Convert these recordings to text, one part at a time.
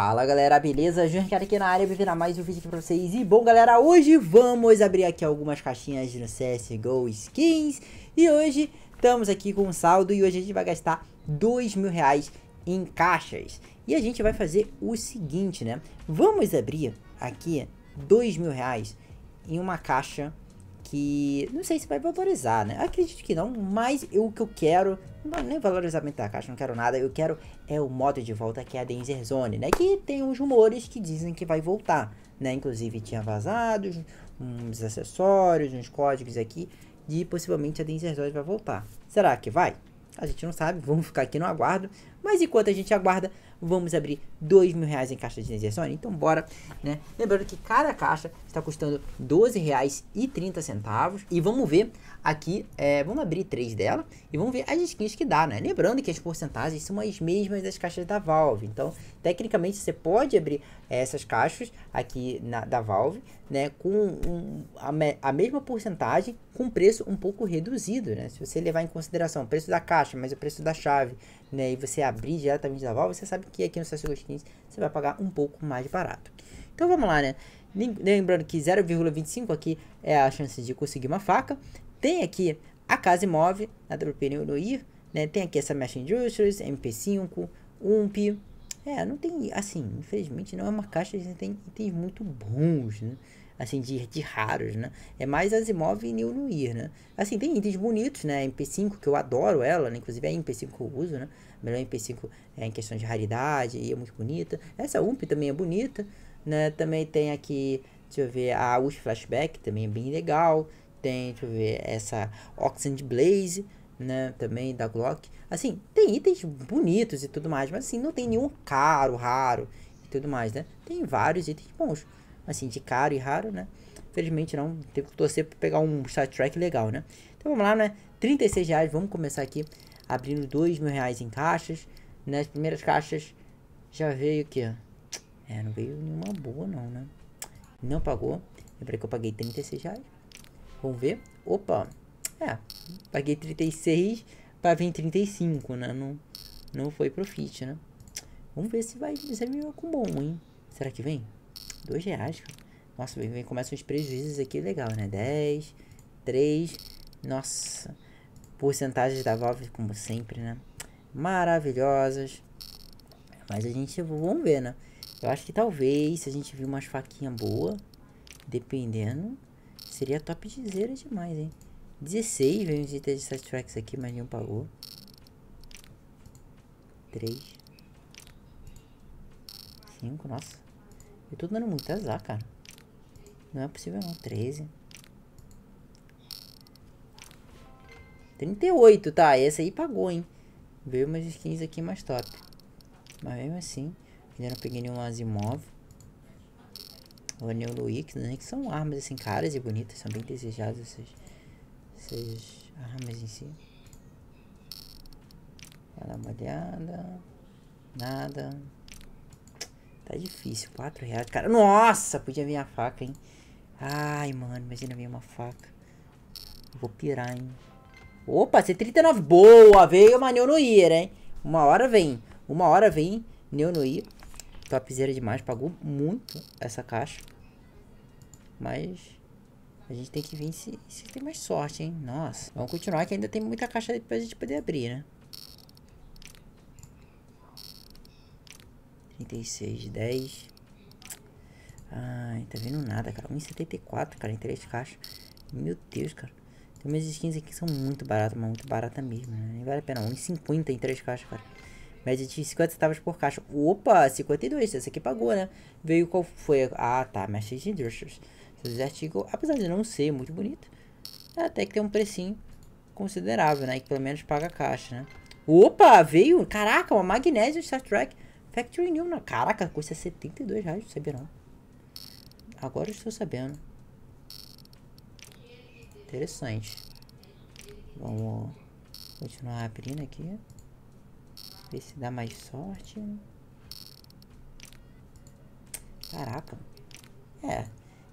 Fala galera, beleza? Junker aqui na área, bem-vindo a mais um vídeo aqui pra vocês E bom galera, hoje vamos abrir aqui algumas caixinhas no CSGO Skins E hoje estamos aqui com um saldo e hoje a gente vai gastar dois mil reais em caixas E a gente vai fazer o seguinte, né? Vamos abrir aqui dois mil reais em uma caixa que não sei se vai valorizar, né? Acredito que não, mas eu, o que eu quero, nem valorizamento da caixa, não quero nada, eu quero é o modo de volta que é a Danger Zone, né? Que tem uns rumores que dizem que vai voltar, né? Inclusive tinha vazados uns acessórios, uns códigos aqui, de possivelmente a Danger Zone vai voltar. Será que vai? A gente não sabe, vamos ficar aqui no aguardo, mas enquanto a gente aguarda, Vamos abrir dois mil reais em caixa de injeções? Então bora, né? Lembrando que cada caixa está custando reais E, e vamos ver aqui, é, vamos abrir três dela e vamos ver as skins que dá, né? Lembrando que as porcentagens são as mesmas das caixas da Valve. Então Tecnicamente, você pode abrir eh, essas caixas aqui na, da Valve, né? Com um, a, me, a, mesma porcentagem, com preço um pouco reduzido, né? Se você levar em consideração o preço da caixa, mas o preço da chave, né? E você abrir diretamente da Valve, você sabe que aqui no CSGO Skins você vai pagar um pouco mais barato. Então vamos lá, né? Lembrando que 0,25 aqui é a chance de conseguir uma faca. Tem aqui a casa imóvel, na WP Neuroir, né? Tem aqui essa Mesh Industries, MP5, UMP, é, não tem. Assim, infelizmente não é uma caixa que tem itens muito bons, né? Assim, de, de raros, né? É mais Asimov e New Year, né? Assim, tem itens bonitos, né? MP5, que eu adoro ela, né? Inclusive é a MP5 que eu uso, né? A melhor MP5 é em questão de raridade e é muito bonita. Essa UMP também é bonita, né? Também tem aqui, deixa eu ver, a USP Flashback também é bem legal. Tem, deixa eu ver, essa Oxen Blaze né? Também da Glock. Assim, tem itens bonitos e tudo mais, mas assim, não tem nenhum caro, raro e tudo mais, né? Tem vários itens bons, assim, de caro e raro, né? Infelizmente não, tem que torcer para pegar um Star Trek legal, né? Então vamos lá, né? 36 reais, vamos começar aqui abrindo dois mil reais em caixas. Nas né? primeiras caixas já veio que? É, não veio nenhuma boa não, né? Não pagou. Lembra que eu paguei 36 reais. Vamos ver. Opa, é, paguei 36 para vir 35, né? Não, não foi profit, né? Vamos ver se vai ser vai vir com bom, hein? Será que vem? 2 reais, cara. Nossa, vem, vem, começam os prejuízos aqui, é legal, né? 10, 3, nossa. Porcentagens da Valve, como sempre, né? Maravilhosas. Mas a gente, vamos ver, né? Eu acho que talvez, se a gente vir umas faquinhas boas, dependendo, seria top dizer demais, hein? 16, veio os itens de 7 aqui, mas nenhum pagou. 3. 5, nossa. Eu tô dando muito azar, cara. Não é possível não, 13. 38, tá, essa aí pagou, hein. Veio umas skins aqui mais top. Mas mesmo assim, ainda não peguei nenhum Azimov. Ou nenhum Luix, né, que são armas assim caras e bonitas, são bem desejadas essas essas armas em si. Vai dar uma é olhada. Nada. Tá difícil, 4 reais. Cara, nossa, podia vir a faca, hein? Ai, mano, imagina vir uma faca. vou pirar, hein? Opa, C39, boa, veio uma Neonoir, hein? Uma hora vem, uma hora vem Neonoir. Topzera demais, pagou muito essa caixa. Mas a gente tem que ver se, se tem mais sorte, hein? Nossa. Vamos continuar que ainda tem muita caixa pra gente poder abrir, né? 36, 10. Ai, tá vendo nada, cara. 1,74, cara, em três caixas. Meu Deus, cara. Tem umas skins aqui que são muito baratas, mas muito barata mesmo, né? Nem vale a pena. 1,50 em três caixas, cara. Média de 50 centavos por caixa. Opa, 52. Essa aqui pagou, né? Veio qual foi? Ah, tá. Mestre de Industries. Esse artigo, apesar de não ser muito bonito, é até que tem um precinho considerável, né? que pelo menos paga a caixa, né? Opa, veio! Caraca, uma magnésio Star Trek Factory New. Não. Caraca, custa 72 reais, não sabia não. Agora estou sabendo. Interessante. Vamos continuar abrindo aqui. Ver se dá mais sorte. Caraca. É,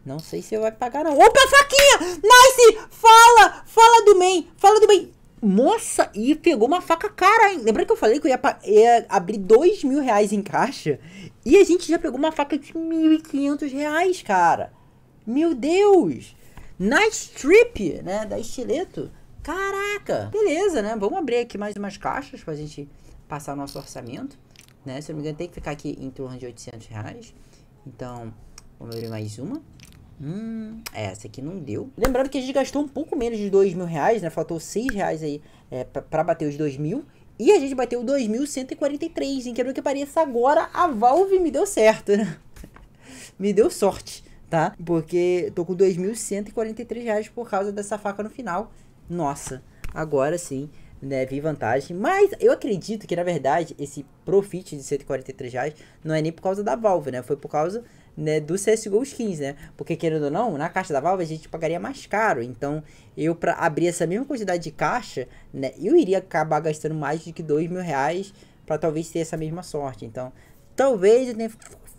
não sei se vai pagar, não. Opa, faquinha! Nice! Fala! Fala do main! Fala do main! Nossa, e pegou uma faca cara, hein? Lembra que eu falei que eu ia, ia abrir dois mil reais em caixa? E a gente já pegou uma faca de mil e quinhentos reais, cara. Meu Deus! Nice trip, né? Da Estileto. Caraca! Beleza, né? Vamos abrir aqui mais umas caixas pra gente passar o nosso orçamento. Né? Se eu não me engano, tem que ficar aqui em torno de oitocentos reais. Então, vamos abrir mais uma. Hum, é, essa aqui não deu. Lembrando que a gente gastou um pouco menos de dois mil reais, né? Faltou seis reais aí é, para bater os dois mil. E a gente bateu 2.143, em que que pareça agora a Valve me deu certo, me deu sorte, tá? Porque tô com 2.143 reais por causa dessa faca no final. Nossa, agora sim, né, vi vantagem. Mas eu acredito que, na verdade, esse profit de 143 reais não é nem por causa da Valve, né? Foi por causa né, do CSGO Skins, né? Porque querendo ou não, na caixa da Valve a gente pagaria mais caro. Então, eu para abrir essa mesma quantidade de caixa, né, eu iria acabar gastando mais do que dois mil reais para talvez ter essa mesma sorte. Então, talvez eu tenha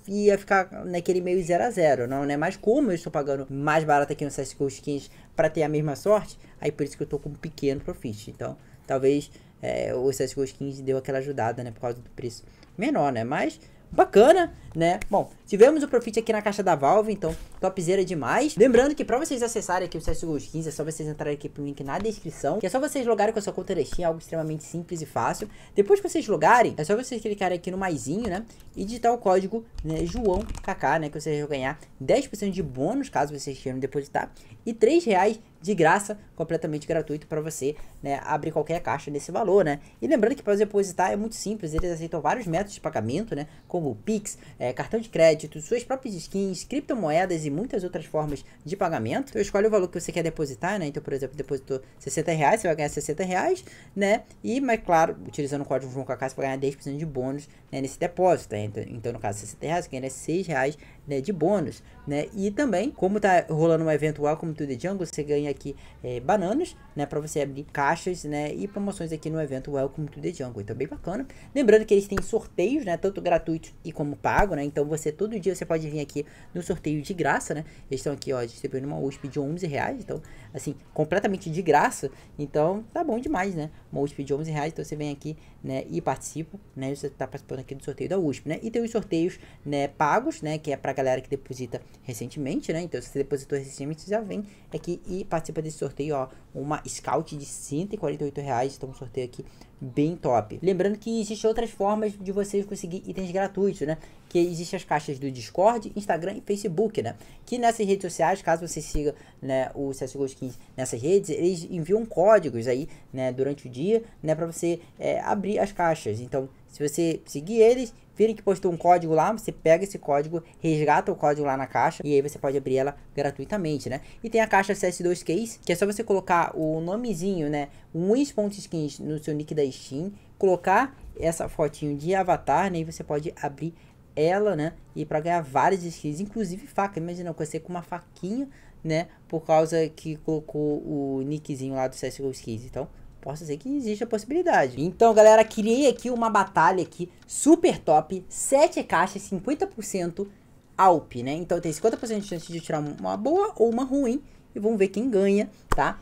ia ficar naquele meio zero a zero, não né? Mas como eu estou pagando mais barato aqui no CSGO Skins para ter a mesma sorte, aí por isso que eu estou com um pequeno profit. Então, talvez é, o CSGO Skins deu aquela ajudada, né? Por causa do preço menor, né? Mas bacana, né? Bom, tivemos o Profit aqui na caixa da Valve, então topzera demais. Lembrando que para vocês acessarem aqui o CSGO 15, é só vocês entrarem aqui pro link na descrição, que é só vocês logarem com a sua conta da Steam, algo extremamente simples e fácil. Depois que vocês logarem, é só vocês clicarem aqui no maisinho, né? E digitar o código né, KK, né? Que vocês vão ganhar 10% de bônus, caso vocês queiram depositar, e 3 reais de graça, completamente gratuito para você né, abrir qualquer caixa desse valor, né? E lembrando que para depositar é muito simples, eles aceitam vários métodos de pagamento, né? Como o Pix, é, cartão de crédito, suas próprias skins, criptomoedas e muitas outras formas de pagamento. Então escolhe o valor que você quer depositar, né? Então, por exemplo, depositou 60 reais, você vai ganhar 60 reais, né? E, mas claro, utilizando o código João Cacá, você vai ganhar 10% de bônus né, nesse depósito. Né? Então, então, no caso, 60 reais, você ganha 6 reais né, de bônus, né? E também, como tá rolando um evento Welcome to the é Jungle, você ganha aqui é, bananas, né? Para você abrir caixa caixas, né? E promoções aqui no evento Welcome to the Jungle. Então, bem bacana. Lembrando que eles têm sorteios, né? Tanto gratuito e como pago, né? Então, você todo dia você pode vir aqui no sorteio de graça, né? Eles estão aqui, ó, distribuindo uma USP de 11 reais. Então, assim, completamente de graça. Então, tá bom demais, né? Uma USP de 11 reais. Então, você vem aqui, né? E participa, né? Você tá participando aqui do sorteio da USP, né? E tem os sorteios, né? Pagos, né? Que é pra galera que deposita recentemente, né? Então, se você depositou recentemente, você já vem aqui e participa desse sorteio, ó. Uma Scout de cinto 148 reais. Então um sorteio aqui bem top. Lembrando que existem outras formas de vocês conseguir itens gratuitos, né? Que existem as caixas do Discord, Instagram e Facebook, né? Que nessas redes sociais, caso você siga né, o CSGO Skins nessas redes, eles enviam códigos aí, né? Durante o dia, né? Pra você é, abrir as caixas. Então, se você seguir eles, virem que postou um código lá, você pega esse código, resgata o código lá na caixa e aí você pode abrir ela gratuitamente, né? E tem a caixa CS2 Case, que é só você colocar o nomezinho, né? Wins.skins no seu nick da Steam, colocar essa fotinho de avatar, né? E você pode abrir ela, né? E para ganhar várias skins, inclusive faca. Imagina, eu comecei com uma faquinha, né? Por causa que colocou o nickzinho lá do CSGO Skins. Então, possa ser que exista a possibilidade. Então, galera, criei aqui uma batalha aqui, super top, 7 caixas, 50% ALP, né? Então tem 50% de chance de tirar uma boa ou uma ruim, e vamos ver quem ganha, tá?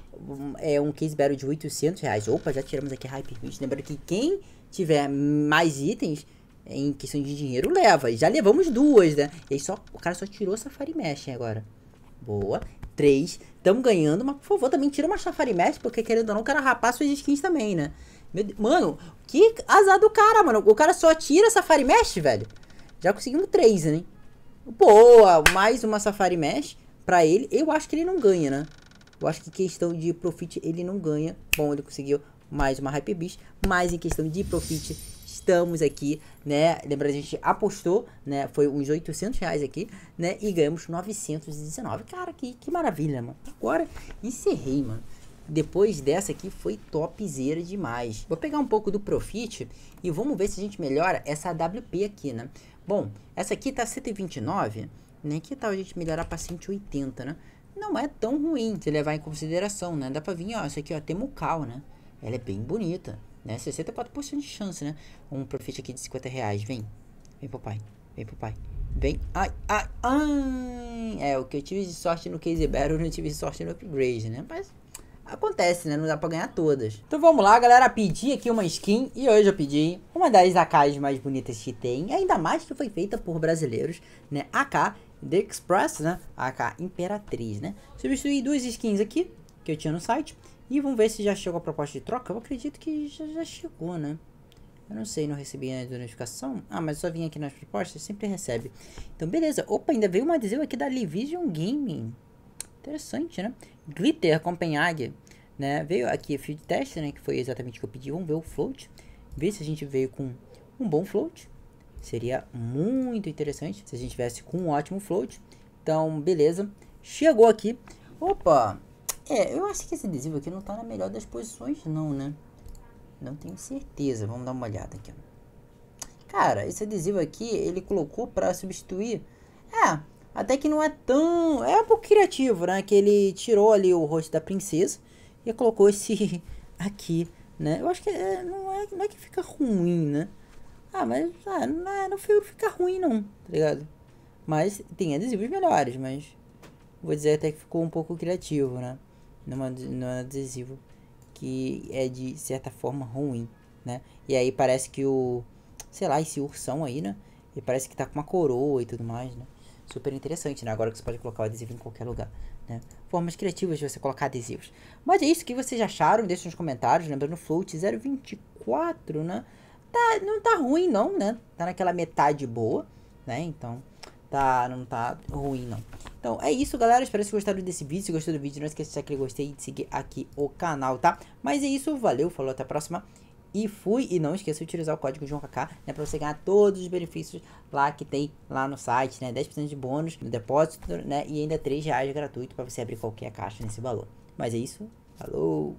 É um case battle de 800 reais. Opa, já tiramos aqui Hyper Beast. Lembrando que quem tiver mais itens em questão de dinheiro leva. Já levamos duas, né? E só, o cara só tirou Safari Mesh agora. Boa. 3. Estamos ganhando, mas por favor, também tira uma chafarimex, porque querendo ou não, cara rapar suas skins também, né? Deus, mano, que azar do cara, mano. O cara só tira Safari Mesh, velho. Já conseguimos três né? Boa, mais uma Safari Mesh pra ele. Eu acho que ele não ganha, né? Eu acho que questão de profit ele não ganha. Bom, ele conseguiu mais uma hype Beast. Mas em questão de profit apostamos aqui, né? Lembra, a gente apostou, né? Foi uns 800 reais aqui, né? E ganhamos 919. Cara, que, que maravilha, mano. Agora, encerrei, mano. Depois dessa aqui foi topzera demais. Vou pegar um pouco do Profit e vamos ver se a gente melhora essa AWP aqui, né? Bom, essa aqui tá 129, né? Que tal a gente melhorar para 180, né? Não é tão ruim de levar em consideração, né? Dá pra vir, ó, essa aqui, ó, Temucal, né? Ela é bem bonita né? 64% de chance, né? Um profit aqui de 50 reais. Vem, vem, papai. Vem, papai. Vem. Ai, ai, ai. É, o que eu tive de sorte no Case Battle, eu não tive sorte no Upgrade, né? Mas acontece, né? Não dá pra ganhar todas. Então vamos lá, galera. Pedi aqui uma skin e hoje eu pedi uma das AKs mais bonitas que tem. Ainda mais que foi feita por brasileiros, né? AK The Express, né? AK Imperatriz, né? Substituí duas skins aqui que eu tinha no site e vamos ver se já chegou a proposta de troca. Eu acredito que já, já chegou, né? Eu não sei, não recebi a notificação. Ah, mas só vim aqui nas propostas, sempre recebe. Então, beleza. Opa, ainda veio uma adesiva aqui da Livision Gaming. Interessante, né? Glitter Copenhague, né? Veio aqui field test, né? Que foi exatamente o que eu pedi. Vamos ver o float. Ver se a gente veio com um bom float. Seria muito interessante se a gente tivesse com um ótimo float. Então, beleza. Chegou aqui. Opa! É, eu acho que esse adesivo aqui não tá na melhor das posições não, né? Não tenho certeza. Vamos dar uma olhada aqui. Cara, esse adesivo aqui, ele colocou pra substituir... É, até que não é tão... É um pouco criativo, né? Que ele tirou ali o rosto da princesa e colocou esse aqui, né? Eu acho que é, não, é, não é que fica ruim, né? Ah, mas ah, não, é, não fica ruim não, tá ligado? Mas tem adesivos melhores, mas vou dizer até que ficou um pouco criativo, né? numa, num adesivo que é de certa forma ruim, né? E aí parece que o, sei lá, esse ursão aí, né? E parece que tá com uma coroa e tudo mais, né? Super interessante, né? Agora que você pode colocar o adesivo em qualquer lugar, né? Formas criativas de você colocar adesivos. Mas é isso que vocês acharam, deixa nos comentários, lembrando float 024, né? Tá, não tá ruim não, né? Tá naquela metade boa, né? Então, tá, não tá ruim não. Então é isso, galera. Espero que vocês gostaram desse vídeo. Se gostou do vídeo, não esqueça de deixar aquele gostei e de seguir aqui o canal, tá? Mas é isso. Valeu, falou, até a próxima. E fui. E não esqueça de utilizar o código JoãoKK, né? Pra você ganhar todos os benefícios lá que tem lá no site, né? 10% de bônus no depósito, né? E ainda 3 reais gratuito pra você abrir qualquer caixa nesse valor. Mas é isso. Falou!